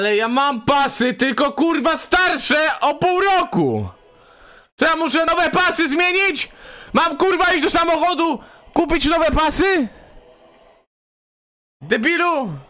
Ale ja mam pasy, tylko kurwa starsze o pół roku! Co ja muszę nowe pasy zmienić? Mam kurwa iść do samochodu, kupić nowe pasy? Debilu!